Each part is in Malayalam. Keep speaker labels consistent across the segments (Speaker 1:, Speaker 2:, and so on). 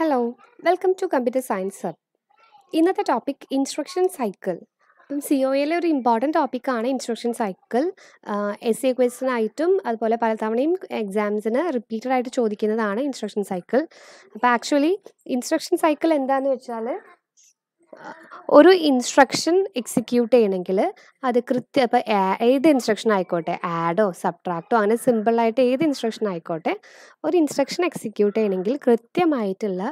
Speaker 1: Hello welcome to computer science hub ഇന്നത്തെ ടോപ്പിക് ഇൻസ്ട്രക്ഷൻ സൈക്കിൾ അപ്പം സി ഒ എയിലെ ഒരു ഇമ്പോർട്ടൻറ്റ് ടോപ്പിക്കാണ് ഇൻസ്ട്രക്ഷൻ സൈക്കിൾ എസ് എ ക്വസ്റ്റിനായിട്ടും അതുപോലെ അതുപോലെ പലതവണയും എക്സാംസിന് റിപ്പീറ്റഡായിട്ട് ചോദിക്കുന്നതാണ് ഇൻസ്ട്രക്ഷൻ സൈക്കിൾ അപ്പോൾ ആക്ച്വലി ഇൻസ്ട്രക്ഷൻ സൈക്കിൾ എന്താണെന്ന് വെച്ചാൽ ഒരു ഇൻസ്ട്രക്ഷൻ എക്സിക്യൂട്ട് ചെയ്യണമെങ്കിൽ അത് കൃത്യം അപ്പോൾ ഏത് ഇൻസ്ട്രക്ഷൻ ആയിക്കോട്ടെ ആഡോ സബ്ട്രാക്റ്റോ അങ്ങനെ സിമ്പിളായിട്ട് ഏത് ഇൻസ്ട്രക്ഷൻ ആയിക്കോട്ടെ ഒരു ഇൻസ്ട്രക്ഷൻ എക്സിക്യൂട്ട് ചെയ്യണമെങ്കിൽ കൃത്യമായിട്ടുള്ള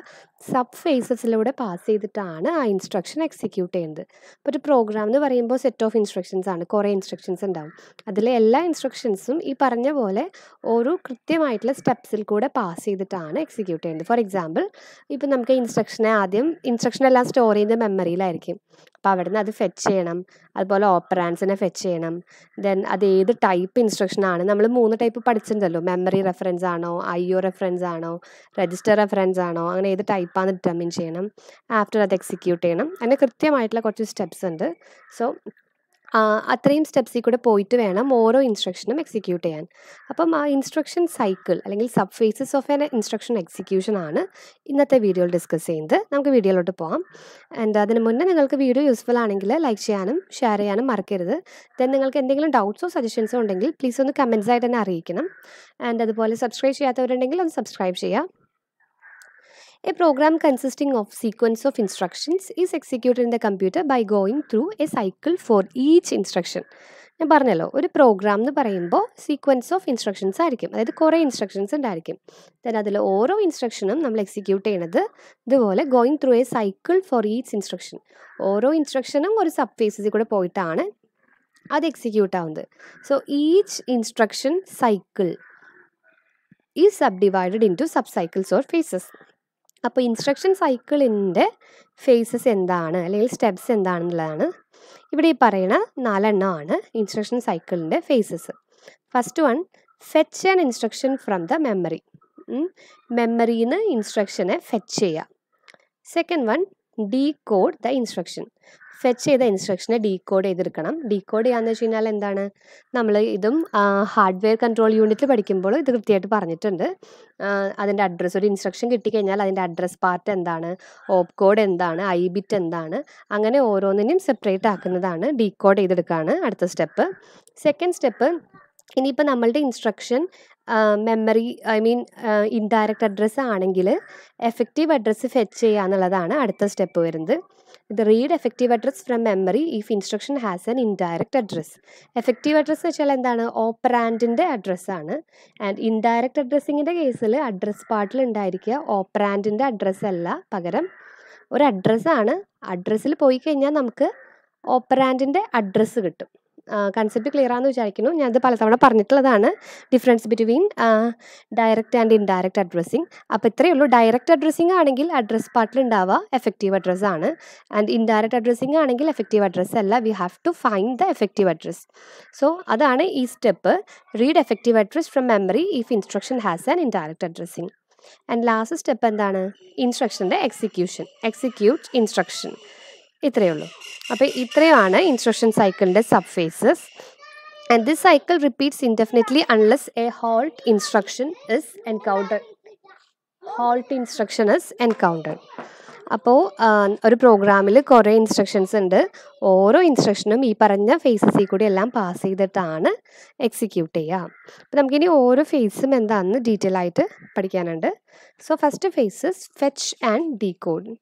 Speaker 1: സബ് ഫേസസിലൂടെ പാസ് ചെയ്തിട്ടാണ് ആ ഇൻസ്ട്രക്ഷൻ എക്സിക്യൂട്ട് ചെയ്യുന്നത് അപ്പോൾ ഒരു പ്രോഗ്രാം എന്ന് പറയുമ്പോൾ സെറ്റ് ഓഫ് ഇൻസ്ട്രക്ഷൻസ് ആണ് കുറേ ഇൻസ്ട്രക്ഷൻസ് ഉണ്ടാവും അതിലെ എല്ലാ ഇൻസ്ട്രക്ഷൻസും ഈ പറഞ്ഞ പോലെ ഓരോ കൃത്യമായിട്ടുള്ള സ്റ്റെപ്സിൽ കൂടെ പാസ് ചെയ്തിട്ടാണ് എക്സിക്യൂട്ട് ചെയ്യുന്നത് ഫോർ എക്സാമ്പിൾ ഇപ്പം നമുക്ക് ഇൻസ്ട്രക്ഷനെ ആദ്യം ഇൻസ്ട്രക്ഷൻ എല്ലാം സ്റ്റോർ ചെയ്യുന്ന മെമ്മറിയിലായിരിക്കും അപ്പോൾ അവിടെ നിന്ന് അത് ഫെച്ച് ചെയ്യണം അതുപോലെ ഓപ്പറാൻസിനെ ഫെച്ച് ചെയ്യണം ദെൻ അത് ഏത് ടൈപ്പ് ഇൻസ്ട്രക്ഷൻ ആണ് നമ്മൾ മൂന്ന് ടൈപ്പ് പഠിച്ചിട്ടുണ്ടല്ലോ മെമ്മറി റെഫറൻസ് ആണോ ഐ ഒ റെഫറൻസ് ആണോ രജിസ്റ്റർ റെഫറൻസ് ആണോ അങ്ങനെ ഏത് ടൈപ്പാണ് ഡിറ്റർമിൻ ചെയ്യണം ആഫ്റ്റർ അത് എക്സിക്യൂട്ട് ചെയ്യണം അതിന് കൃത്യമായിട്ടുള്ള കുറച്ച് സ്റ്റെപ്സ് ഉണ്ട് സോ അത്രയും സ്റ്റെപ്സിൽ കൂടെ പോയിട്ട് വേണം ഓരോ ഇൻസ്ട്രക്ഷനും എക്സിക്യൂട്ട് ചെയ്യാൻ അപ്പം ആ ഇൻസ്ട്രക്ഷൻ സൈക്കിൾ അല്ലെങ്കിൽ sub phases of an instruction execution ആണ് ഇന്നത്തെ വീഡിയോയിൽ ഡിസ്കസ് ചെയ്യുന്നത് നമുക്ക് വീഡിയോയിലോട്ട് പോകാം ആൻഡ് അതിന് മുന്നേ നിങ്ങൾക്ക് വീഡിയോ യൂസ്ഫുൾ ആണെങ്കിൽ ലൈക്ക് ചെയ്യാനും ഷെയർ ചെയ്യാനും മറക്കരുത് ദെൻ നിങ്ങൾക്ക് എന്തെങ്കിലും ഡൗട്ട്സോ സജഷൻസോ ഉണ്ടെങ്കിൽ പ്ലീസ് ഒന്ന് കമൻസ് ആയിട്ട് തന്നെ അറിയിക്കണം ആൻഡ് അതുപോലെ സബ്സ്ക്രൈബ് ചെയ്യാത്തവരുണ്ടെങ്കിൽ ഒന്ന് സബ്സ്ക്രൈബ് ചെയ്യുക A program consisting of sequence of instructions is executed in the computer by going through a cycle for each instruction. ഞാൻ പറഞ്ഞല്ലോ ഒരു പ്രോഗ്രാം എന്ന് പറയുമ്പോൾ സീക്വൻസ് ഓഫ് ഇൻസ്ട്രക്ഷൻസ് ആയിരിക്കും അതായത് കുറേ ഇൻസ്ട്രക്ഷൻസ് ഉണ്ടായിരിക്കും ദെൻ അതിൽ ഓരോ ഇൻസ്ട്രക്ഷനും നമ്മൾ എക്സിക്യൂട്ട് ചെയ്യണത് ഇതുപോലെ going through a cycle for each instruction ഓരോ ഇൻസ്ട്രക്ഷനും ഒരു സബ് ഫേസസിൽ കൂടെ പോയിട്ടാണ് അത് എക്സിക്യൂട്ട് ആവുന്നത് so each instruction cycle is subdivided into sub cycles or phases അപ്പോൾ ഇൻസ്ട്രക്ഷൻ സൈക്കിളിൻ്റെ ഫേസസ് എന്താണ് അല്ലെങ്കിൽ സ്റ്റെപ്സ് എന്താണെന്നുള്ളതാണ് ഇവിടെ ഈ പറയുന്ന നാലെണ്ണമാണ് ഇൻസ്ട്രക്ഷൻ സൈക്കിളിൻ്റെ phases first one fetch an instruction from the memory മെമ്മറിയിൽ നിന്ന് ഇൻസ്ട്രക്ഷനെ ഫെച്ച് ചെയ്യുക second one decode the instruction fetch ചെയ്ത ഇൻസ്ട്രക്ഷനെ ഡീകോഡ് ചെയ്തെടുക്കണം ഡീകോഡ് ചെയ്യാന്ന് വെച്ച് കഴിഞ്ഞാൽ എന്താണ് നമ്മൾ ഇതും ഹാർഡ്വെയർ കൺട്രോൾ യൂണിറ്റിൽ പഠിക്കുമ്പോൾ ഇത് കൃത്യമായിട്ട് പറഞ്ഞിട്ടുണ്ട് അതിൻ്റെ അഡ്രസ്സ് ഒരു ഇൻസ്ട്രക്ഷൻ കിട്ടിക്കഴിഞ്ഞാൽ അതിൻ്റെ അഡ്രസ്സ് പാർട്ട് എന്താണ് ഓപ്പ് കോഡ് എന്താണ് ഐ ബിറ്റ് എന്താണ് അങ്ങനെ ഓരോന്നിനെയും സെപ്പറേറ്റ് ആക്കുന്നതാണ് ഡീകോഡ് ചെയ്തെടുക്കുകയാണ് അടുത്ത സ്റ്റെപ്പ് സെക്കൻഡ് സ്റ്റെപ്പ് ഇനിയിപ്പോൾ നമ്മളുടെ instruction memory I mean indirect address ആണെങ്കിൽ എഫക്റ്റീവ് അഡ്രസ്സ് ഫെച്ച് ചെയ്യുക എന്നുള്ളതാണ് അടുത്ത സ്റ്റെപ്പ് വരുന്നത് ഇത് read effective address from memory if instruction has an indirect address effective address എന്ന് വെച്ചാൽ എന്താണ് ഓപ്പറാൻഡിൻ്റെ അഡ്രസ്സാണ് ആൻഡ് ഇൻഡയറക്റ്റ് അഡ്രസ്സിങ്ങിൻ്റെ കേസിൽ അഡ്രസ് പാർട്ടിൽ ഉണ്ടായിരിക്കുക ഓപ്പറാൻഡിൻ്റെ അഡ്രസ്സ് അല്ല പകരം ഒരു അഡ്രസ്സാണ് അഡ്രസ്സിൽ പോയി കഴിഞ്ഞാൽ നമുക്ക് ഓപ്പറാൻഡിൻ്റെ അഡ്രസ്സ് കിട്ടും കൺസെപ്റ്റ് ക്ലിയർ ആണെന്ന് വിചാരിക്കുന്നു ഞാനത് പലതവണ പറഞ്ഞിട്ടുള്ളതാണ് difference between direct and indirect addressing അപ്പോൾ ഇത്രയേ ഉള്ളൂ ഡയറക്റ്റ് അഡ്രസ്സിങ് ആണെങ്കിൽ അഡ്രസ് പാർട്ടിൽ ഉണ്ടാവുക എഫക്റ്റീവ് അഡ്രസ് ആണ് ആൻഡ് ഇൻഡയറക്റ്റ് അഡ്രസ്സിങ് ആണെങ്കിൽ എഫക്റ്റീവ് അഡ്രസ്സ് അല്ല we have to find the effective address so അതാണ് ഈ step read effective address from memory if instruction has an indirect addressing and last step എന്താണ് ഇൻസ്ട്രക്ഷൻ്റെ എക്സിക്യൂഷൻ എക്സിക്യൂട്ട് ഇൻസ്ട്രക്ഷൻ ഇത്രയേ ഉള്ളൂ അപ്പോൾ ഇത്രയാണ് ഇൻസ്ട്രക്ഷൻ സൈക്കിളിൻ്റെ sub phases and this cycle repeats indefinitely unless a halt instruction is encounter halt instruction is encounter അപ്പോൾ ഒരു പ്രോഗ്രാമിൽ കുറേ ഇൻസ്ട്രക്ഷൻസ് ഉണ്ട് ഓരോ ഇൻസ്ട്രക്ഷനും ഈ പറഞ്ഞ ഫേസസിൽ കൂടി എല്ലാം പാസ് ചെയ്തിട്ടാണ് എക്സിക്യൂട്ട് ചെയ്യുക അപ്പോൾ നമുക്കിനി ഓരോ ഫേസും എന്താണെന്ന് ഡീറ്റെയിൽ ആയിട്ട് പഠിക്കാനുണ്ട് so first phases fetch and decode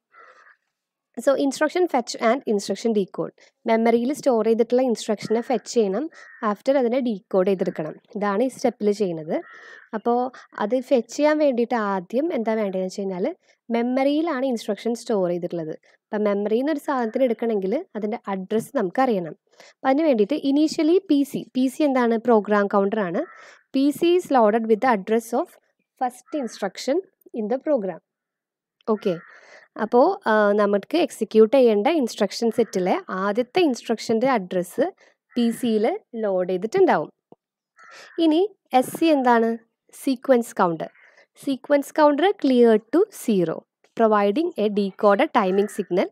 Speaker 1: so instruction fetch and instruction decode മെമ്മറിയിൽ സ്റ്റോർ ചെയ്തിട്ടുള്ള ഇൻസ്ട്രക്ഷനെ ഫെച്ച് ചെയ്യണം ആഫ്റ്റർ അതിനെ ഡീകോഡ് ചെയ്തെടുക്കണം ഇതാണ് ഈ സ്റ്റെപ്പിൽ ചെയ്യുന്നത് അപ്പോൾ അത് ഫെച്ച് ചെയ്യാൻ വേണ്ടിയിട്ട് ആദ്യം എന്താ വേണ്ടതെന്ന് വെച്ച് കഴിഞ്ഞാൽ മെമ്മറിയിലാണ് ഇൻസ്ട്രക്ഷൻ സ്റ്റോർ ചെയ്തിട്ടുള്ളത് അപ്പം മെമ്മറിയിൽ നിന്ന് ഒരു സാധനത്തിന് എടുക്കണമെങ്കിൽ അതിൻ്റെ അഡ്രസ്സ് നമുക്കറിയണം അപ്പം അതിന് വേണ്ടിയിട്ട് initially P C P C എന്താണ് പ്രോഗ്രാം കൗണ്ടറാണ് P C is loaded with the address of first instruction in the program okay അപ്പോൾ നമുക്ക് എക്സിക്യൂട്ട് ചെയ്യേണ്ട ഇൻസ്ട്രക്ഷൻ സെറ്റിലെ ആദ്യത്തെ ഇൻസ്ട്രക്ഷൻ്റെ അഡ്രസ്സ് പി സിയിൽ ലോഡ് ചെയ്തിട്ടുണ്ടാവും ഇനി എസ് സി എന്താണ് sequence counter sequence counter clear to zero providing a decode timing signal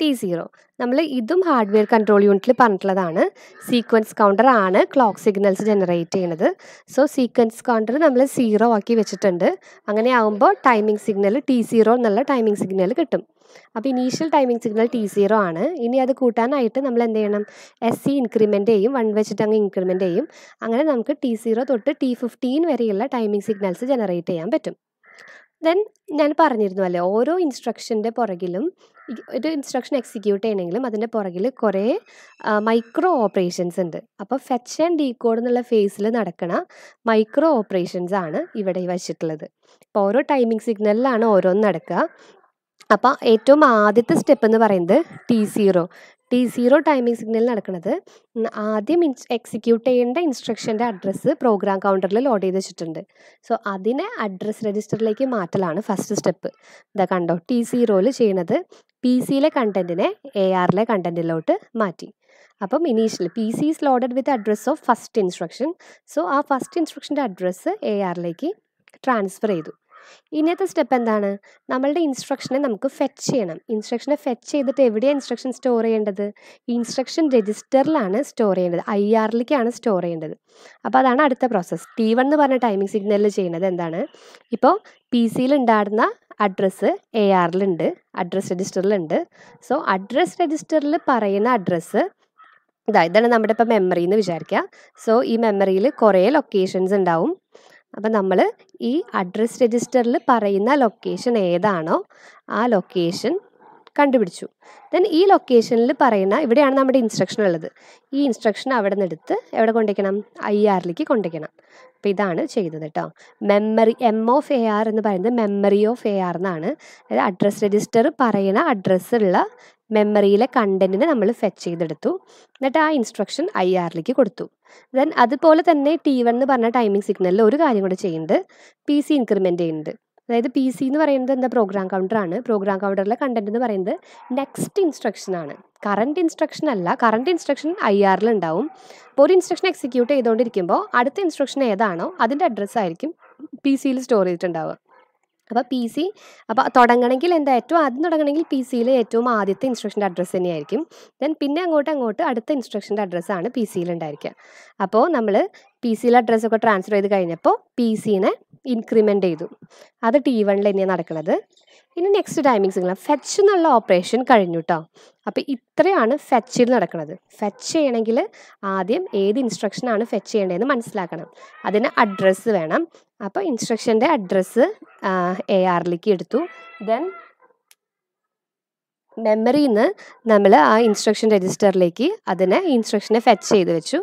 Speaker 1: T zero നമ്മൾ ഇതും ഹാർഡ്വെയർ കൺട്രോൾ യൂണിറ്റിൽ പറഞ്ഞിട്ടുള്ളതാണ് സീക്വൻസ് കൗണ്ടർ ആണ് ക്ലോക്ക് സിഗ്നൽസ് ജനറേറ്റ് ചെയ്യുന്നത് സോ സീക്വൻസ് കൗണ്ടർ നമ്മൾ സീറോ ആക്കി വെച്ചിട്ടുണ്ട് അങ്ങനെ ആകുമ്പോൾ ടൈമിംഗ് സിഗ്നൽ ടി സീറോ എന്നുള്ള ടൈമിംഗ് സിഗ്നൽ കിട്ടും അപ്പോൾ initial timing signal T zero ആണ് ഇനി അത് കൂട്ടാനായിട്ട് നമ്മൾ എന്ത് ചെയ്യണം എസ് സി ഇൻക്രിമെൻ്റ് ചെയ്യും വൺ വെച്ചിട്ട് അങ്ങ് ഇൻക്രിമെൻ്റ് ചെയ്യും അങ്ങനെ നമുക്ക് ടി സീറോ തൊട്ട് ടി ഫിഫ്റ്റീൻ വരെയുള്ള ടൈമിംഗ് സിഗ്നൽസ് ജനറേറ്റ് ചെയ്യാൻ പറ്റും ദെൻ ഞാൻ പറഞ്ഞിരുന്നു അല്ലേ ഓരോ ഇൻസ്ട്രക്ഷൻ്റെ പുറകിലും ഒരു ഇൻസ്ട്രക്ഷൻ എക്സിക്യൂട്ട് ചെയ്യണമെങ്കിലും അതിൻ്റെ പുറകിൽ കുറേ മൈക്രോ ഓപ്പറേഷൻസ് ഉണ്ട് അപ്പോൾ ഫെച്ച് ആൻഡ് ഡീകോഡ് എന്നുള്ള ഫേസിൽ നടക്കണ മൈക്രോ ഓപ്പറേഷൻസ് ആണ് ഇവിടെ വച്ചിട്ടുള്ളത് അപ്പോൾ ഓരോ ടൈമിംഗ് സിഗ്നലിലാണ് ഓരോന്ന് നടക്കുക അപ്പോൾ ഏറ്റവും ആദ്യത്തെ സ്റ്റെപ്പ് എന്ന് പറയുന്നത് T zero T zero timing signal നടക്കുന്നത് ആദ്യം എക്സിക്യൂട്ട് ചെയ്യേണ്ട ഇൻസ്ട്രക്ഷൻ്റെ അഡ്രസ്സ് പ്രോഗ്രാം കൗണ്ടറിൽ ലോഡ് ചെയ്ത് വെച്ചിട്ടുണ്ട് സോ അതിനെ അഡ്രസ്സ് രജിസ്റ്ററിലേക്ക് മാറ്റലാണ് ഫസ്റ്റ് സ്റ്റെപ്പ് ഇതാ കണ്ടോ ടി സീറോയിൽ ചെയ്യണത് പി സിയിലെ കണ്ടൻറ്റിനെ എ ആറിലെ കണ്ടൻറ്റിലോട്ട് മാറ്റി അപ്പം initial P C is loaded with address of first instruction so ആ ഫസ്റ്റ് ഇൻസ്ട്രക്ഷൻ്റെ അഡ്രസ്സ് എ ആറിലേക്ക് ട്രാൻസ്ഫർ ചെയ്തു ഇനിയത്തെ സ്റ്റെപ്പ് എന്താണ് നമ്മളുടെ ഇൻസ്ട്രക്ഷനെ നമുക്ക് ഫെച്ച് ചെയ്യണം ഇൻസ്ട്രക്ഷനെ ഫെച്ച് ചെയ്തിട്ട് എവിടെയാണ് ഇൻസ്ട്രക്ഷൻ സ്റ്റോർ ചെയ്യേണ്ടത് ഇൻസ്ട്രക്ഷൻ രജിസ്റ്ററിലാണ് സ്റ്റോർ ചെയ്യേണ്ടത് ഐ ആറിലേക്കാണ് സ്റ്റോർ ചെയ്യേണ്ടത് അപ്പോൾ അതാണ് അടുത്ത പ്രോസസ്സ് ടി വൺ എന്ന് പറഞ്ഞ ടൈമിംഗ് സിഗ്നലിൽ ചെയ്യുന്നത് എന്താണ് ഇപ്പോൾ പി സിയിൽ ഉണ്ടാകുന്ന അഡ്രസ്സ് എ ആറിലുണ്ട് അഡ്രസ്സ് രജിസ്റ്ററിലുണ്ട് സോ അഡ്രസ് രജിസ്റ്ററിൽ പറയുന്ന അഡ്രസ്സ് ഇതാ ഇതാണ് നമ്മുടെ ഇപ്പം മെമ്മറി എന്ന് വിചാരിക്കുക സോ ഈ മെമ്മറിയിൽ കുറേ ലൊക്കേഷൻസ് ഉണ്ടാവും അപ്പം നമ്മൾ ഈ അഡ്രസ് രജിസ്റ്ററിൽ പറയുന്ന ലൊക്കേഷൻ ഏതാണോ ആ ലൊക്കേഷൻ കണ്ടുപിടിച്ചു ദെൻ ഈ ലൊക്കേഷനിൽ പറയുന്ന ഇവിടെയാണ് നമ്മുടെ ഇൻസ്ട്രക്ഷൻ ഉള്ളത് ഈ ഇൻസ്ട്രക്ഷൻ അവിടെ നിന്ന് എടുത്ത് എവിടെ കൊണ്ടുവയ്ക്കണം ഐ ആറിലേക്ക് കൊണ്ടുവയ്ക്കണം അപ്പോൾ ഇതാണ് ചെയ്തത് കേട്ടോ memory M of A R എന്ന് പറയുന്നത് മെമ്മറി ഓഫ് എ ആർ എന്നാണ് അതായത് അഡ്രസ് രജിസ്റ്റർ പറയുന്ന അഡ്രസ്സുള്ള മെമ്മറിയിലെ കണ്ടന്റിനെ നമ്മൾ ഫെച്ച് ചെയ്തെടുത്തു എന്നിട്ട് ആ ഇൻസ്ട്രക്ഷൻ ഐ ആറിലേക്ക് കൊടുത്തു ദെൻ അതുപോലെ തന്നെ ടി വൺ എന്ന് പറഞ്ഞ ടൈമിംഗ് സിഗ്നലിൽ ഒരു കാര്യം കൂടെ ചെയ്യുന്നുണ്ട് പി സി ഇൻക്രിമെൻ്റ് ചെയ്യുന്നുണ്ട് അതായത് പി സി എന്ന് പറയുന്നത് എന്താ പ്രോഗ്രാം കൗണ്ടറാണ് പ്രോഗ്രാം കൗണ്ടറിലെ കണ്ടന്റ് എന്ന് പറയുന്നത് നെക്സ്റ്റ് ഇൻസ്ട്രക്ഷൻ ആണ് കറണ്ട് ഇൻസ്ട്രക്ഷൻ അല്ല കറണ്ട് ഇൻസ്ട്രക്ഷൻ ഐ ആറിൽ ഉണ്ടാവും അപ്പോൾ ഒരു ഇൻസ്ട്രക്ഷൻ എക്സിക്യൂട്ട് ചെയ്തുകൊണ്ടിരിക്കുമ്പോൾ അടുത്ത ഇൻസ്ട്രക്ഷൻ ഏതാണോ അതിൻ്റെ അഡ്രസ്സ് ആയിരിക്കും പി സിയിൽ സ്റ്റോർ ചെയ്തിട്ടുണ്ടാവുക അപ്പോൾ പി സി അപ്പോൾ തുടങ്ങണമെങ്കിൽ എന്താ ഏറ്റവും ആദ്യം തുടങ്ങണമെങ്കിൽ പി സിയിലെ ഏറ്റവും ആദ്യത്തെ ഇൻസ്ട്രക്ഷൻ്റെ അഡ്രസ്സ് തന്നെയായിരിക്കും ദെൻ പിന്നെ അങ്ങോട്ട് അങ്ങോട്ട് അടുത്ത ഇൻസ്ട്രക്ഷൻ്റെ അഡ്രസ്സാണ് പി സിയിൽ ഉണ്ടായിരിക്കുക അപ്പോൾ നമ്മൾ പി സിയിലെ അഡ്രസ്സൊക്കെ ട്രാൻസ്ഫർ ചെയ്ത് കഴിഞ്ഞപ്പോൾ പി സിനെ ഇൻക്രിമെൻ്റ് ചെയ്തു അത് ടി വണ്ണിൽ തന്നെയാണ് നടക്കുന്നത് ഇനി നെക്സ്റ്റ് ടൈമിങ്സ് നിങ്ങൾ ഫെച്ച് എന്നുള്ള ഓപ്പറേഷൻ കഴിഞ്ഞു കേട്ടോ അപ്പോൾ ഇത്രയാണ് ഫെച്ചിൽ നടക്കുന്നത് ഫെച്ച് ചെയ്യണമെങ്കിൽ ആദ്യം ഏത് ഇൻസ്ട്രക്ഷനാണ് ഫെച്ച് ചെയ്യേണ്ടതെന്ന് മനസ്സിലാക്കണം അതിന് അഡ്രസ്സ് വേണം അപ്പോൾ ഇൻസ്ട്രക്ഷൻ്റെ അഡ്രസ്സ് എ ആറിലേക്ക് എടുത്തു ദെൻ മെമ്മറിയിൽ നിന്ന് നമ്മൾ ആ ഇൻസ്ട്രക്ഷൻ രജിസ്റ്ററിലേക്ക് അതിനെ ഇൻസ്ട്രക്ഷനെ ഫെച്ച് ചെയ്ത് വെച്ചു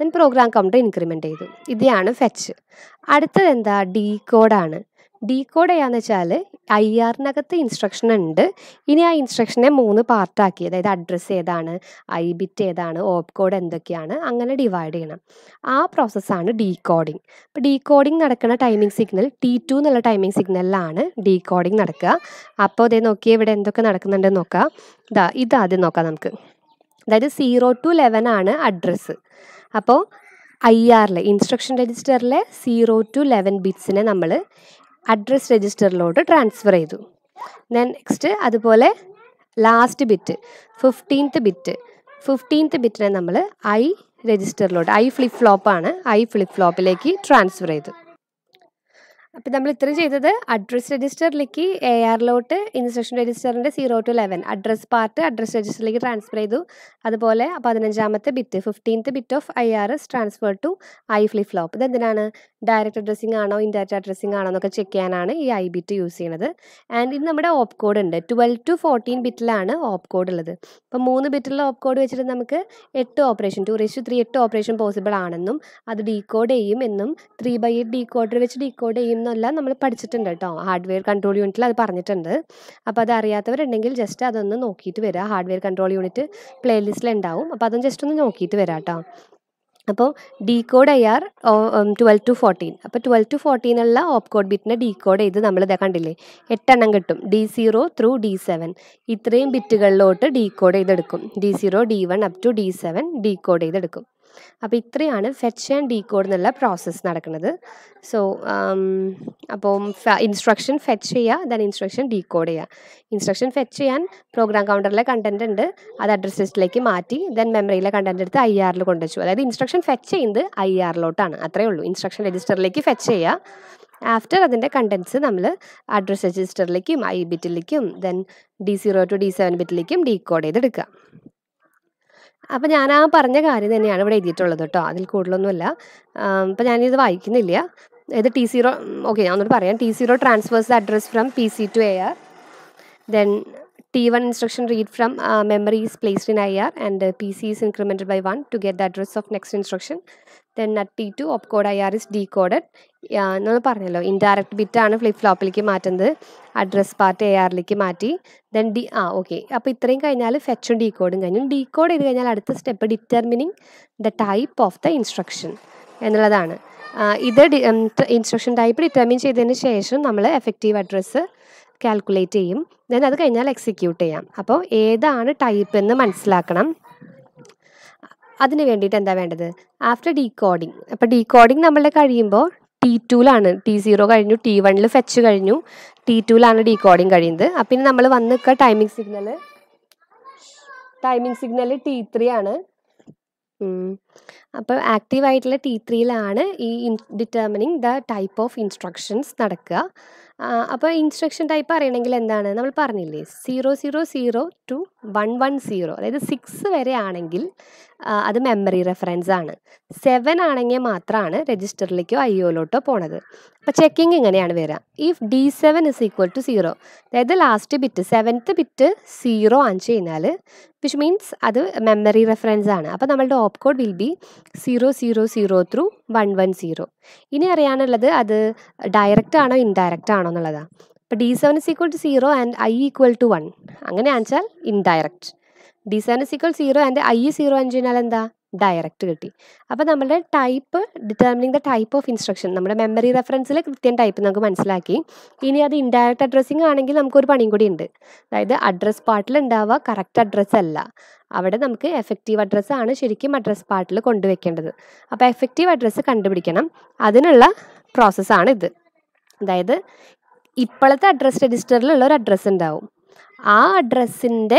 Speaker 1: ദെൻ പ്രോഗ്രാം കൗണ്ടർ ഇൻക്രിമെൻ്റ് ചെയ്തു ഇതാണ് ഫെച്ച് അടുത്തത് എന്താ ഡീ കോഡാണ് ഡീകോഡ് ചെയ്യാന്ന് വെച്ചാൽ ഐ ആറിനകത്ത് ഇൻസ്ട്രക്ഷൻ ഉണ്ട് ഇനി ആ ഇൻസ്ട്രക്ഷനെ മൂന്ന് പാർട്ടാക്കി അതായത് അഡ്രസ്സ് ഏതാണ് ഐ ബിറ്റ് ഏതാണ് ഓപ്പ് കോഡ് എന്തൊക്കെയാണ് അങ്ങനെ ഡിവൈഡ് ചെയ്യണം ആ പ്രോസസ്സാണ് ഡീകോഡിങ് അപ്പോൾ ഡീകോഡിങ് നടക്കുന്ന ടൈമിംഗ് സിഗ്നൽ ടി ടു എന്നുള്ള ടൈമിംഗ് സിഗ്നലിലാണ് ഡീകോഡിങ് നടക്കുക അപ്പോൾ അതേ നോക്കിയേ ഇവിടെ എന്തൊക്കെ നടക്കുന്നുണ്ടെന്ന് നോക്കാം ഇതാ ഇതാദ്യം നോക്കാം നമുക്ക് അതായത് സീറോ ടു ലെവൻ ആണ് അഡ്രസ്സ് അപ്പോൾ ഐ ആറിലെ ഇൻസ്ട്രക്ഷൻ രജിസ്റ്ററിലെ സീറോ ടു ലെവൻ ബിറ്റ്സിനെ നമ്മൾ അഡ്രസ് രജിസ്റ്ററിലോട്ട് ട്രാൻസ്ഫർ ചെയ്തു ദെൻ നെക്സ്റ്റ് അതുപോലെ last bit fifteenth bit fifteenth ബിറ്റിനെ നമ്മൾ ഐ രജിസ്റ്ററിലോട്ട് ഐ ഫ്ലിപ്പ് ഫ്ലോപ്പാണ് ഐ ഫ്ലിപ്പ് ഫ്ലോപ്പിലേക്ക് ട്രാൻസ്ഫർ ചെയ്തു അപ്പം നമ്മൾ ഇത്രയും ചെയ്തത് അഡ്രസ് രജിസ്റ്ററിലേക്ക് എ ആറിലോട്ട് ഇൻസ്ട്രക്ഷൻ രജിസ്റ്ററിൻ്റെ zero to eleven address part address രജിസ്റ്ററിലേക്ക് ട്രാൻസ്ഫർ ചെയ്തു അതുപോലെ പതിനഞ്ചാമത്തെ bit fifteenth bit of I R S transfer to I flip flop എന്തിനാണ് ഡയറക്റ്റ് അഡ്രസ്സിംഗ് ആണോ ഇൻഡയറക്റ്റ് അഡ്രസ്സിംഗ് ആണോ എന്നൊക്കെ ചെക്ക് ചെയ്യാനാണ് ഈ ഐ ബിറ്റ് യൂസ് ചെയ്യുന്നത് ആൻഡ് ഇത് നമ്മുടെ ഓപ്പ് കോഡ് ഉണ്ട് ട്വൽവ് ടു ഫോർട്ടീൻ ബിറ്റിലാണ് ഓപ്പ് കോഡ് ഉള്ളത് അപ്പോൾ മൂന്ന് ബിറ്റിലുള്ള ഓപ്പ് കോഡ് വെച്ചിട്ട് നമുക്ക് എട്ട് ഓപ്പറേഷൻ ടു റേഷ്യൂ ത്രീ എട്ട് ഓപ്പറേഷൻ പോസിബിൾ ആണെന്നും അത് ഡീകോഡ് ചെയ്യും എന്നും ത്രീ ബൈ എയ്റ്റ് ഡീകോഡർ വെച്ച് ഡീകോഡ് ചെയ്യും നിന്നെല്ലാം നമ്മൾ പഠിച്ചിട്ടുണ്ട് കേട്ടോ ഹാർഡ്വെയർ കൺട്രോൾ യൂണിറ്റിൽ അത് പറഞ്ഞിട്ടുണ്ട് അപ്പോൾ അത് അറിയാത്തവരുണ്ടെങ്കിൽ ജസ്റ്റ് അതൊന്ന് നോക്കിയിട്ട് വരിക ഹാർഡ്വെയർ കൺട്രോൾ യൂണിറ്റ് പ്ലേലിസ്റ്റിൽ ഉണ്ടാവും അപ്പോൾ അതും ജസ്റ്റ് ഒന്ന് നോക്കിയിട്ട് വരാം കേട്ടോ അപ്പോൾ decode I R twelve to fourteen അപ്പോൾ ട്വൽവ് ടു ഫോർട്ടീനുള്ള കോഡ് ബിറ്റിനെ ഡി കോഡ് ചെയ്ത് നമ്മൾ ഇതാ കണ്ടില്ലേ എട്ടെണ്ണം കിട്ടും D zero through D seven ഇത്രയും ബിറ്റുകളിലോട്ട് ഡി കോഡ് ചെയ്തെടുക്കും D zero D one up to D seven decode ചെയ്തെടുക്കും അപ്പോൾ ഇത്രയാണ് ഫെച്ച് ആൻഡ് ഡീകോഡ് എന്നുള്ള പ്രോസസ്സ് നടക്കുന്നത് സോ അപ്പോൾ ഇൻസ്ട്രക്ഷൻ ഫെച്ച് ചെയ്യുക ദൻ ഇൻസ്ട്രക്ഷൻ ഡീകോഡ് ചെയ്യുക ഇൻസ്ട്രക്ഷൻ ഫെച്ച് ചെയ്യാൻ പ്രോഗ്രാം കൗണ്ടറിലെ കണ്ടൻറ് ഉണ്ട് അത് അഡ്രസ് ലിസ്റ്റിലേക്ക് മാറ്റി ദെൻ മെമ്മറിയിലെ കണ്ടൻറ് എടുത്ത് ഐ ആറിൽ കൊണ്ടുവച്ചു അതായത് ഇൻസ്ട്രക്ഷൻ ഫെച്ച് ചെയ്യുന്നത് ഐ ആറിലോട്ടാണ് അത്രേ ഉള്ളൂ ഇൻസ്ട്രക്ഷൻ രജിസ്റ്ററിലേക്ക് ഫെച്ച് ചെയ്യുക ആഫ്റ്റർ അതിൻ്റെ കണ്ടൻസ് നമ്മൾ അഡ്രസ് രജിസ്റ്ററിലേക്കും ഐ ബിറ്റിലേക്കും then D zero to D seven ബിറ്റിലേക്കും ഡീകോഡ് ചെയ്തെടുക്കുക അപ്പോൾ ഞാൻ ആ പറഞ്ഞ കാര്യം തന്നെയാണ് ഇവിടെ എഴുതിയിട്ടുള്ളത് കേട്ടോ അതിൽ കൂടുതലൊന്നുമല്ല അപ്പോൾ ഞാനിത് വായിക്കുന്നില്ല ഇത് ടി സീറോ ഓക്കെ ഞാൻ ഒന്നുകൂടി പറയാം T zero transfers address from P C to A R then T one instruction read from memory is placed in I R and P C is incremented by one to get the address of next instruction then നട്ടി two opcode I R is decoded എന്ന് പറഞ്ഞല്ലോ ഇൻഡയറക്റ്റ് ബിറ്റാണ് ഫ്ലിപ്പ് ഫ്ലോപ്പിലേക്ക് മാറ്റുന്നത് അഡ്രസ് പാർട്ട് എ ആറിലേക്ക് മാറ്റി ദെൻ ഡി ആ ഓക്കെ അപ്പോൾ ഇത്രയും കഴിഞ്ഞാൽ ഫെച്ചും ഡീ കോഡും കഴിഞ്ഞു ഡീ കോഡ് ചെയ്ത് കഴിഞ്ഞാൽ അടുത്ത step determining the type of the instruction എന്നുള്ളതാണ് ഇത് ഇൻസ്ട്രക്ഷൻ ടൈപ്പ് ഡിറ്റർമിൻ ചെയ്തതിന് ശേഷം നമ്മൾ എഫക്റ്റീവ് അഡ്രസ്സ് കാൽക്കുലേറ്റ് ചെയ്യും ദെൻ അത് കഴിഞ്ഞാൽ എക്സിക്യൂട്ട് ചെയ്യാം അപ്പോൾ ഏതാണ് ടൈപ്പ് എന്ന് മനസ്സിലാക്കണം അതിന് വേണ്ടിയിട്ട് എന്താ വേണ്ടത് ആഫ്റ്റർ ഡീകോഡിങ് അപ്പോൾ ഡീകോഡിങ് നമ്മളുടെ കഴിയുമ്പോൾ ടി ടൂലാണ് ടി സീറോ കഴിഞ്ഞു ടി വണ്ണിൽ ഫെച്ച് കഴിഞ്ഞു ടി ഡീ ഡീകോഡിങ് കഴിയുന്നത് അപ്പം ഇനി നമ്മൾ വന്ന് നിൽക്കുക timing signal timing signal T three ആണ് അപ്പോൾ ആക്റ്റീവ് ആയിട്ടുള്ള ടി ത്രീയിലാണ് ഈ in determining the type of instructions നടക്കുക അപ്പോൾ ഇൻസ്ട്രക്ഷൻ ടൈപ്പ് അറിയണമെങ്കിൽ എന്താണ് നമ്മൾ പറഞ്ഞില്ലേ zero zero zero to one one zero അതായത് സിക്സ് വരെ ആണെങ്കിൽ അത് മെമ്മറി റെഫറൻസ് ആണ് സെവൻ ആണെങ്കിൽ മാത്രമാണ് രജിസ്റ്ററിലേക്കോ ഐ ഒയിലോട്ടോ പോണത് അപ്പോൾ ചെക്കിങ് എങ്ങനെയാണ് വരിക if D seven is equal to zero അതായത് last bit seventh bit zero ആണ് കഴിഞ്ഞാൽ വിച്ച് മീൻസ് അത് മെമ്മറി റെഫറൻസ് ആണ് അപ്പോൾ നമ്മളുടെ opcode will be zero zero zero through one one zero ഇനി അറിയാനുള്ളത് അത് ഡയറക്റ്റ് ആണോ ഇൻഡയറക്റ്റ് ആണോ എന്നുള്ളതാണ് അപ്പോൾ D seven is equal to zero and I equal to one അങ്ങനെ വെച്ചാൽ ഇൻഡയറക്റ്റ് ഡിസൈൻ seven equal zero and I zero കഴിഞ്ഞാൽ എന്താ ഡയറക്റ്റ് കിട്ടി അപ്പോൾ നമ്മുടെ type determining the type of instruction നമ്മുടെ മെമ്മറി റെഫറൻസിൽ കൃത്യം ടൈപ്പ് നമുക്ക് മനസ്സിലാക്കി ഇനി അത് ഇൻഡയറക്റ്റ് അഡ്രസ്സിങ് ആണെങ്കിൽ നമുക്കൊരു പണിയും കൂടി ഉണ്ട് അതായത് അഡ്രസ്സ് പാർട്ടിൽ ഉണ്ടാവുക കറക്റ്റ് അഡ്രസ്സ് അല്ല അവിടെ നമുക്ക് എഫക്റ്റീവ് അഡ്രസ്സ് ആണ് ശരിക്കും അഡ്രസ്സ് പാർട്ടിൽ കൊണ്ടുവയ്ക്കേണ്ടത് അപ്പോൾ എഫക്റ്റീവ് അഡ്രസ്സ് കണ്ടുപിടിക്കണം അതിനുള്ള പ്രോസസ്സാണ് ഇത് അതായത് ഇപ്പോഴത്തെ അഡ്രസ്സ് രജിസ്റ്ററിലുള്ള ഒരു അഡ്രസ്സ് ഉണ്ടാവും ആ അഡ്രസ്സിൻ്റെ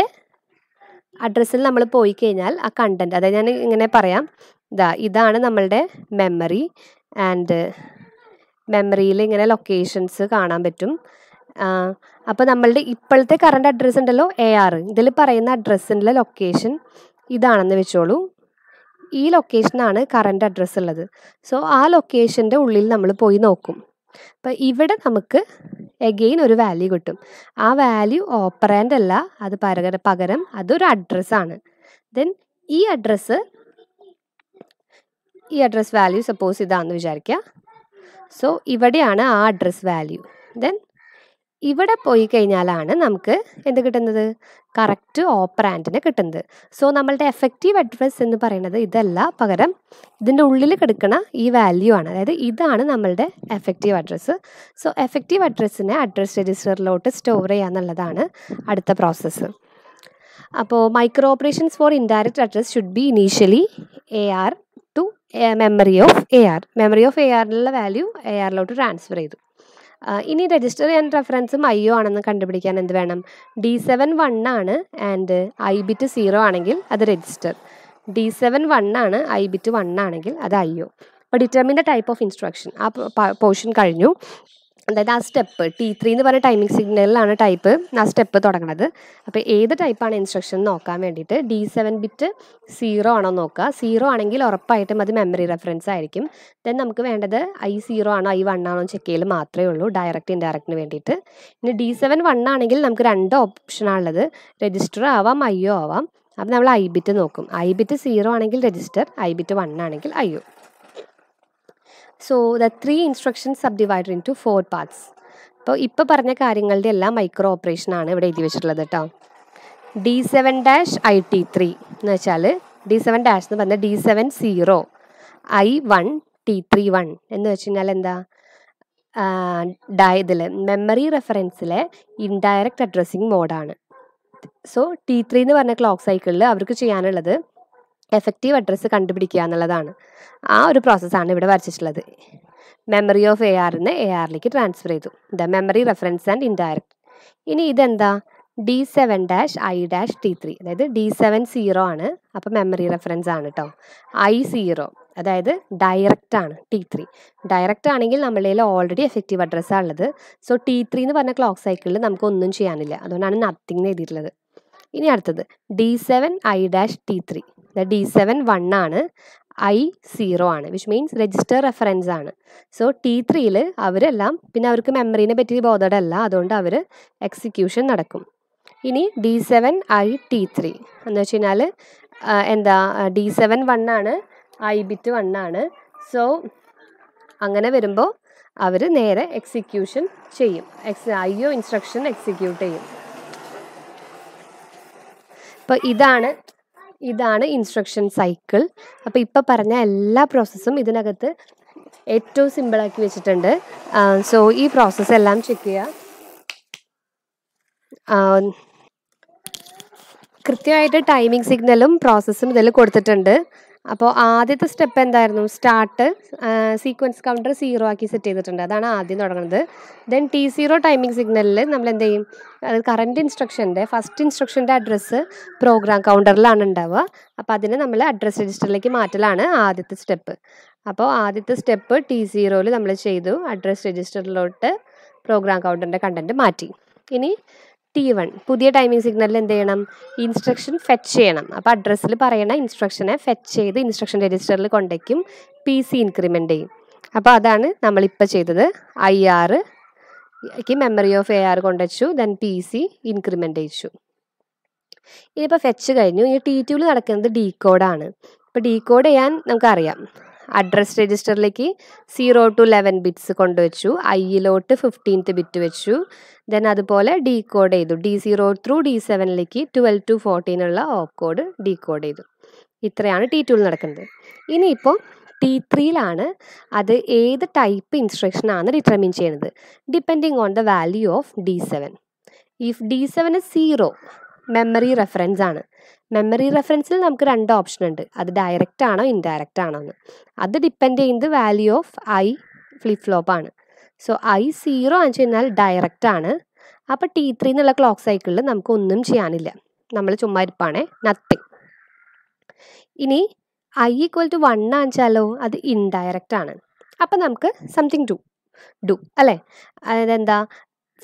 Speaker 1: അഡ്രസ്സിൽ നമ്മൾ പോയി കഴിഞ്ഞാൽ ആ കണ്ടൻറ്റ് അതായത് ഞാൻ ഇങ്ങനെ പറയാം ഇതാ ഇതാണ് നമ്മളുടെ മെമ്മറി ആൻഡ് മെമ്മറിയിൽ ഇങ്ങനെ ലൊക്കേഷൻസ് കാണാൻ പറ്റും അപ്പോൾ നമ്മളുടെ ഇപ്പോഴത്തെ കറണ്ട് അഡ്രസ്സ് ഉണ്ടല്ലോ എ ആർ ഇതിൽ പറയുന്ന അഡ്രസ്സിൻ്റെ ലൊക്കേഷൻ ഇതാണെന്ന് വെച്ചോളൂ ഈ ലൊക്കേഷനാണ് കറണ്ട് അഡ്രസ്സ് ഉള്ളത് സോ ആ ലൊക്കേഷൻ്റെ ഉള്ളിൽ നമ്മൾ പോയി നോക്കും അപ്പം ഇവിടെ നമുക്ക് എഗെയിൻ ഒരു വാല്യൂ കിട്ടും ആ വാല്യൂ ഓപ്പറാൻഡ് അല്ല അത് പകര പകരം അതൊരു അഡ്രസ്സാണ് ദെൻ ഈ അഡ്രസ്സ് ഈ അഡ്രസ് വാല്യൂ സപ്പോസ് ഇതാണെന്ന് വിചാരിക്കുക സോ ഇവിടെയാണ് ആ അഡ്രസ് വാല്യൂ ദെൻ ഇവിടെ പോയി കഴിഞ്ഞാലാണ് നമുക്ക് എന്ത് കിട്ടുന്നത് കറക്റ്റ് ഓപ്പറാൻഡിന് കിട്ടുന്നത് സോ നമ്മളുടെ എഫക്റ്റീവ് അഡ്രസ് എന്ന് പറയുന്നത് ഇതല്ല പകരം ഇതിൻ്റെ ഉള്ളിൽ കിടക്കുന്ന ഈ വാല്യൂ ആണ് അതായത് ഇതാണ് നമ്മളുടെ എഫക്റ്റീവ് അഡ്രസ്സ് സോ എഫക്റ്റീവ് അഡ്രസ്സിനെ അഡ്രസ് രജിസ്റ്ററിലോട്ട് സ്റ്റോർ ചെയ്യുക എന്നുള്ളതാണ് അടുത്ത പ്രോസസ്സ് അപ്പോൾ micro operations for indirect address should be initially A R to memory of A R memory of A ആറിലുള്ള വാല്യൂ എ ആറിലോട്ട് ട്രാൻസ്ഫർ ചെയ്തു ഇനി രജിസ്റ്റർ ചെയ്യാൻ റെഫറൻസും ഐ ഒ ആണെന്ന് കണ്ടുപിടിക്കാൻ എന്ത് വേണം ഡി സെവൻ വൺ ആണ് ആൻഡ് ഐ ബിറ്റ് സീറോ ആണെങ്കിൽ അത് രജിസ്റ്റർ ഡി സെവൻ വൺ ആണ് ഐ ബിറ്റ് വൺ ആണെങ്കിൽ അത് ഐ ഒ അപ്പോൾ determine the type of instruction ആ പോർഷൻ കഴിഞ്ഞു അതായത് ആ സ്റ്റെപ്പ് ടി ത്രീ എന്ന് പറഞ്ഞ ടൈമിംഗ് സിഗ്നലിലാണ് ടൈപ്പ് ആ സ്റ്റെപ്പ് തുടങ്ങുന്നത് അപ്പോൾ ഏത് ടൈപ്പാണ് ഇൻസ്ട്രക്ഷൻ നോക്കാൻ വേണ്ടിയിട്ട് ഡി സെവൻ ബിറ്റ് സീറോ ആണോ നോക്കുക സീറോ ആണെങ്കിൽ ഉറപ്പായിട്ടും അത് മെമ്മറി റെഫറൻസ് ആയിരിക്കും ദെൻ നമുക്ക് വേണ്ടത് ഐ സീറോ ആണോ ഐ വൺ ആണോ ചെക്ക് ചെയ്യൽ മാത്രമേ ഉള്ളൂ ഡയറക്റ്റ് ഇൻഡയറക്റ്റിന് വേണ്ടിയിട്ട് ഇനി ഡി സെവൻ വൺ ആണെങ്കിൽ നമുക്ക് രണ്ട് ഓപ്ഷനാണുള്ളത് രജിസ്റ്റർ ആവാം ഐ ഒ ആവാം അപ്പോൾ നമ്മൾ ഐ ബിറ്റ് നോക്കും ഐ ബിറ്റ് സീറോ ആണെങ്കിൽ രജിസ്റ്റർ ഐ ബിറ്റ് വൺ ആണെങ്കിൽ I O So the three instructions in into four parts. അപ്പോൾ ഇപ്പോൾ പറഞ്ഞ കാര്യങ്ങളുടെ എല്ലാം മൈക്രോ ഓപ്പറേഷനാണ് ഇവിടെ എഴുതി വെച്ചിട്ടുള്ളത് കേട്ടോ D seven dash I T three എന്ന് വെച്ചാൽ ഡി സെവൻ ഡാഷ് എന്ന് പറഞ്ഞാൽ D seven zero I one T three one എന്ന് വെച്ച് കഴിഞ്ഞാൽ എന്താ ഡായതിൽ മെമ്മറി റെഫറൻസിലെ ഇൻഡയറക്റ്റ് അഡ്രസ്സിങ് മോഡാണ് സോ ടി ത്രീ എന്ന് പറഞ്ഞ ക്ലോക്ക് സൈക്കിളിൽ അവർക്ക് ചെയ്യാനുള്ളത് എഫക്റ്റീവ് അഡ്രസ്സ് കണ്ടുപിടിക്കുക എന്നുള്ളതാണ് ആ ഒരു പ്രോസസ്സാണ് ഇവിടെ വരച്ചിട്ടുള്ളത് മെമ്മറി ഓഫ് എ ആറിന് എ ആറിലേക്ക് ട്രാൻസ്ഫർ ചെയ്തു the memory reference and indirect ഇനി ഇതെന്താ D seven dash I dash T three അതായത് ഡി സെവൻ സീറോ ആണ് അപ്പോൾ മെമ്മറി റെഫറൻസ് ആണ് കേട്ടോ ഐ സീറോ അതായത് ഡയറക്റ്റ് ആണ് ടി ത്രീ ഡയറക്റ്റ് ആണെങ്കിൽ നമ്മളിൽ ഓൾറെഡി എഫക്റ്റീവ് അഡ്രസ്സാണ് ഉള്ളത് സോ ടി ത്രീ എന്ന് പറഞ്ഞ ക്ലോക്ക് സൈക്കിളിൽ നമുക്കൊന്നും ചെയ്യാനില്ല അതുകൊണ്ടാണ് നത്തിങ് എഴുതിയിട്ടുള്ളത് ഇനി അടുത്തത് D seven I dash T three D seven one ആണ് ഐ സീറോ ആണ് വിച്ച് മീൻസ് രജിസ്റ്റർ റെഫറൻസ് ആണ് സോ ടി ത്രീയിൽ അവരെല്ലാം പിന്നെ അവർക്ക് മെമ്മറീനെ പറ്റി ബോധടല്ല അതുകൊണ്ട് അവർ എക്സിക്യൂഷൻ നടക്കും ഇനി D seven I T three എന്ന് വെച്ച് കഴിഞ്ഞാൽ എന്താ ഡി സെവൻ വൺ ആണ് ഐ ബിറ്റ് വൺ ആണ് സോ അങ്ങനെ വരുമ്പോൾ അവർ നേരെ എക്സിക്യൂഷൻ ചെയ്യും X I O instruction execute ചെയ്യും അപ്പോൾ ഇതാണ് ഇതാണ് ഇൻസ്ട്രക്ഷൻ സൈക്കിൾ അപ്പോൾ ഇപ്പോൾ പറഞ്ഞ എല്ലാ പ്രോസസ്സും ഇതിനകത്ത് ഏറ്റവും സിമ്പിളാക്കി വെച്ചിട്ടുണ്ട് സോ ഈ പ്രോസസ്സ് എല്ലാം ചെക്ക് ചെയ്യുക കൃത്യമായിട്ട് ടൈമിംഗ് സിഗ്നലും പ്രോസസ്സും ഇതിൽ കൊടുത്തിട്ടുണ്ട് അപ്പോൾ ആദ്യത്തെ സ്റ്റെപ്പ് എന്തായിരുന്നു സ്റ്റാർട്ട് സീക്വൻസ് കൗണ്ടർ സീറോ ആക്കി സെറ്റ് ചെയ്തിട്ടുണ്ട് അതാണ് ആദ്യം തുടങ്ങുന്നത് ദെൻ ടി സീറോ ടൈമിംഗ് സിഗ്നലിൽ നമ്മൾ എന്ത് ചെയ്യും കറണ്ട് ഇൻസ്ട്രക്ഷൻ്റെ ഫസ്റ്റ് ഇൻസ്ട്രക്ഷൻ്റെ അഡ്രസ്സ് പ്രോഗ്രാം കൗണ്ടറിലാണ് ഉണ്ടാവുക അപ്പോൾ അതിന് നമ്മൾ അഡ്രസ്സ് രജിസ്റ്ററിലേക്ക് മാറ്റലാണ് ആദ്യത്തെ സ്റ്റെപ്പ് അപ്പോൾ ആദ്യത്തെ സ്റ്റെപ്പ് ടി സീറോയിൽ നമ്മൾ ചെയ്തു അഡ്രസ്സ് രജിസ്റ്ററിലോട്ട് പ്രോഗ്രാം കൗണ്ടറിൻ്റെ കണ്ടൻറ്റ് മാറ്റി ഇനി ടി വൺ പുതിയ ടൈമിംഗ് സിഗ്നലിൽ എന്ത് ചെയ്യണം ഇൻസ്ട്രക്ഷൻ ഫെച്ച് ചെയ്യണം അപ്പോൾ അഡ്രസ്സിൽ പറയണ ഇൻസ്ട്രക്ഷനെ ഫെച്ച് ചെയ്ത് ഇൻസ്ട്രക്ഷൻ രജിസ്റ്ററിൽ കൊണ്ടേക്കും പി സി ഇൻക്രിമെൻ്റ് ചെയ്യും അപ്പോൾ അതാണ് നമ്മളിപ്പോൾ ചെയ്തത് I R memory of A R കൊണ്ടുവച്ചു ദെൻ പി സി ഇൻക്രിമെൻ്റ് ചെയ്യിച്ചു ഇനിയിപ്പോൾ ഫെച്ച് കഴിഞ്ഞു ഇനി ടി ടുവിൽ നടക്കുന്നത് ഡീ കോഡാണ് അപ്പോൾ ഡീ കോഡ് ചെയ്യാൻ നമുക്കറിയാം അഡ്രസ് രജിസ്റ്ററിലേക്ക് സീറോ ടു ലെവൻ ബിറ്റ്സ് കൊണ്ടുവച്ചു ഐയിലോട്ട് ഫിഫ്റ്റീൻത്ത് ബിറ്റ് വെച്ചു ദെൻ അതുപോലെ ഡീ കോഡ് ചെയ്തു ഡി സീറോ ത്രൂ ഡി സെവനിലേക്ക് ട്വൽവ് ടു ഫോർട്ടീൻ ഉള്ള ഓപ്പ് കോഡ് ഡീ കോഡ് ചെയ്തു ഇത്രയാണ് ടി ടുവിൽ നടക്കുന്നത് ഇനിയിപ്പോൾ ടി ത്രീയിലാണ് അത് ഏത് ടൈപ്പ് ഇൻസ്ട്രക്ഷനാണ് ഡിറ്റർമിൻ ചെയ്യുന്നത് depending on the value of D seven if D seven is zero memory reference ആണ് മെമ്മറി റെഫറൻസിൽ നമുക്ക് രണ്ട് ഓപ്ഷൻ ഉണ്ട് അത് ഡയറക്റ്റ് ആണോ ഇൻഡയറക്റ്റ് ആണോ എന്ന് അത് ഡിപ്പെൻഡ് ചെയ്യുന്നത് value of I flip flop ആണ് സോ ഐ സീറോ എന്ന് കഴിഞ്ഞാൽ ഡയറക്റ്റ് ആണ് അപ്പോൾ ടി ത്രീ എന്നുള്ള ക്ലോക്ക് സൈക്കിളിൽ നമുക്ക് ഒന്നും ചെയ്യാനില്ല നമ്മൾ ചുമ്മാ ഇരിപ്പാണേ നത്തിങ് ഇനി ഐ ഈക്വൽ ടു വൺ ആണെച്ചാലോ അത് ഇൻഡയറക്റ്റ് ആണ് അപ്പം നമുക്ക് സംതിങ് ടു ഡു അല്ലേ അതായത് എന്താ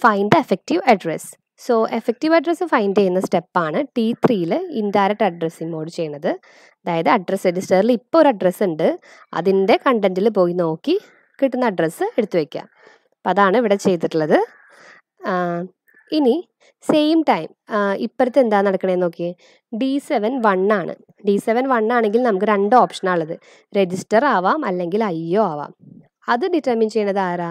Speaker 1: find effective address so effective address find ചെയ്യുന്ന സ്റ്റെപ്പാണ് ടി ത്രീയിൽ ഇൻഡയറക്റ്റ് അഡ്രസ്സിംഗ് മോഡ് ചെയ്യുന്നത് അതായത് അഡ്രസ്സ് രജിസ്റ്ററിൽ ഇപ്പോൾ ഒരു അഡ്രസ്സ് ഉണ്ട് അതിൻ്റെ കണ്ടൻറ്റിൽ പോയി നോക്കി കിട്ടുന്ന അഡ്രസ്സ് എടുത്തു വയ്ക്കുക അപ്പം അതാണ് ഇവിടെ ചെയ്തിട്ടുള്ളത് ഇനി സെയിം ടൈം ഇപ്പോഴത്തെ എന്താ നടക്കണേന്ന് നോക്കിയേ ഡി സെവൻ വൺ ആണ് ഡി സെവൻ വൺ ആണെങ്കിൽ നമുക്ക് രണ്ട് ഓപ്ഷനാണുള്ളത് രജിസ്റ്റർ ആവാം അല്ലെങ്കിൽ ഐ ഒ ആവാം അത് ഡിറ്റർമിൻ ചെയ്യുന്നത് ആരാ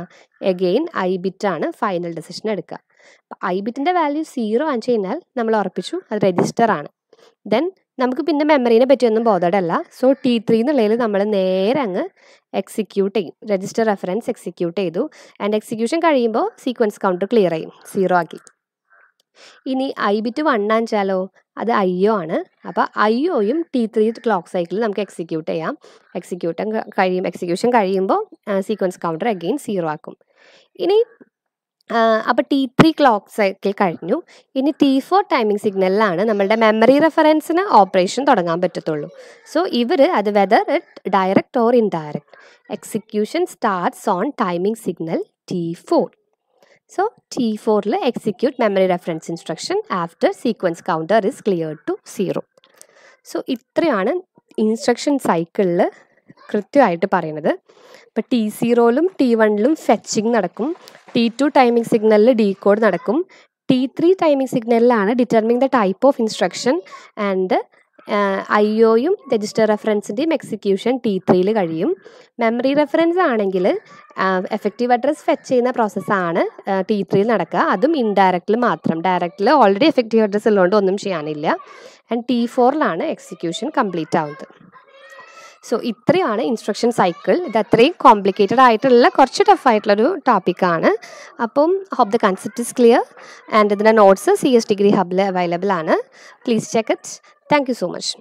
Speaker 1: എഗെയിൻ ഐ ബിറ്റാണ് ഫൈനൽ ഡെസിഷൻ എടുക്കുക ഐ ബിറ്റിൻ്റെ വാല്യൂ സീറോ കാണിച്ചു കഴിഞ്ഞാൽ നമ്മൾ ഉറപ്പിച്ചു അത് രജിസ്റ്റർ ആണ് ദെൻ നമുക്ക് പിന്നെ മെമ്മറീനെ പറ്റിയൊന്നും ബോധേഡല്ല സോ ടി ത്രീ എന്നുള്ളതിൽ നമ്മൾ നേരെ അങ്ങ് എക്സിക്യൂട്ട് ചെയ്യും രജിസ്റ്റർ റെഫറൻസ് എക്സിക്യൂട്ട് ചെയ്തു ആൻഡ് എക്സിക്യൂഷൻ കഴിയുമ്പോൾ സീക്വൻസ് കൗണ്ടർ ക്ലിയർ ചെയ്യും സീറോ ആക്കി ഇനി ഐ ബിറ്റ് വൺ വെച്ചാലോ അത് ഐ ഒ ആണ് അപ്പോൾ ഐ ഒയും ടി ത്രീ ക്ലോക്ക് സൈക്കിളിൽ നമുക്ക് എക്സിക്യൂട്ട് ചെയ്യാം എക്സിക്യൂട്ടൻ കഴിയും എക്സിക്യൂഷൻ കഴിയുമ്പോൾ സീക്വൻസ് കൗണ്ടർ അഗെയിൻ സീറോ ആക്കും ഇനി അപ്പോൾ ടി ത്രീ ക്ലോക്ക് സൈക്കിൾ കഴിഞ്ഞു ഇനി ടി ഫോർ ടൈമിംഗ് സിഗ്നലിലാണ് നമ്മളുടെ മെമ്മറി റെഫറൻസിന് ഓപ്പറേഷൻ തുടങ്ങാൻ പറ്റത്തുള്ളൂ സോ ഇവർ അത് whether it direct or indirect execution starts on timing signal T four so T ഫോറിൽ execute memory reference instruction after sequence counter is cleared to zero so ഇത്രയാണ് ഇൻസ്ട്രക്ഷൻ സൈക്കിളിൽ കൃത്യമായിട്ട് പറയുന്നത് ഇപ്പോൾ ടി സീറോയിലും ടി വണ്ണിലും ഫെച്ചിങ് നടക്കും ടി ടു ടൈമിംഗ് സിഗ്നലിൽ ഡീകോഡ് നടക്കും ടി ത്രീ ടൈമിംഗ് സിഗ്നലിലാണ് determining the type of instruction and I ഒയും രജിസ്റ്റർ റെഫറൻസിൻ്റെയും എക്സിക്യൂഷൻ ടി ത്രീയിൽ കഴിയും മെമ്മറി റെഫറൻസ് ആണെങ്കിൽ എഫക്റ്റീവ് അഡ്രസ്സ് ഫെച്ച് ചെയ്യുന്ന പ്രോസസ്സാണ് ടി ത്രീയിൽ നടക്കുക അതും ഇൻഡയറക്റ്റിൽ മാത്രം ഡയറക്റ്റിൽ ഓൾറെഡി എഫക്റ്റീവ് അഡ്രസ്സ് ഉള്ളതുകൊണ്ട് ഒന്നും ചെയ്യാനില്ല ആൻഡ് ടി ഫോറിലാണ് എക്സിക്യൂഷൻ കംപ്ലീറ്റ് ആവുന്നത് സോ ഇത്രയാണ് ഇൻസ്ട്രക്ഷൻ സൈക്കിൾ ഇത് അത്രയും കോംപ്ലിക്കേറ്റഡ് ആയിട്ടുള്ള കുറച്ച് ടഫായിട്ടുള്ളൊരു ടോപ്പിക്കാണ് അപ്പം hope the concept is clear and ഇതിൻ്റെ നോട്ട്സ് സി എസ് ഡിഗ്രി ഹബിൽ അവൈലബിൾ ആണ് please check it thank you so much